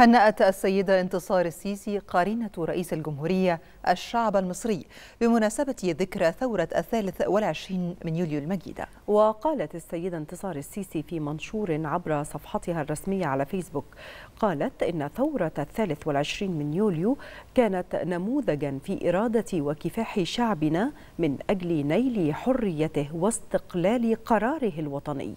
هنأت السيدة انتصار السيسي قارنة رئيس الجمهورية الشعب المصري بمناسبة ذكرى ثورة الثالث والعشرين من يوليو المجيدة وقالت السيدة انتصار السيسي في منشور عبر صفحتها الرسمية على فيسبوك قالت إن ثورة الثالث والعشرين من يوليو كانت نموذجا في إرادة وكفاح شعبنا من أجل نيل حريته واستقلال قراره الوطني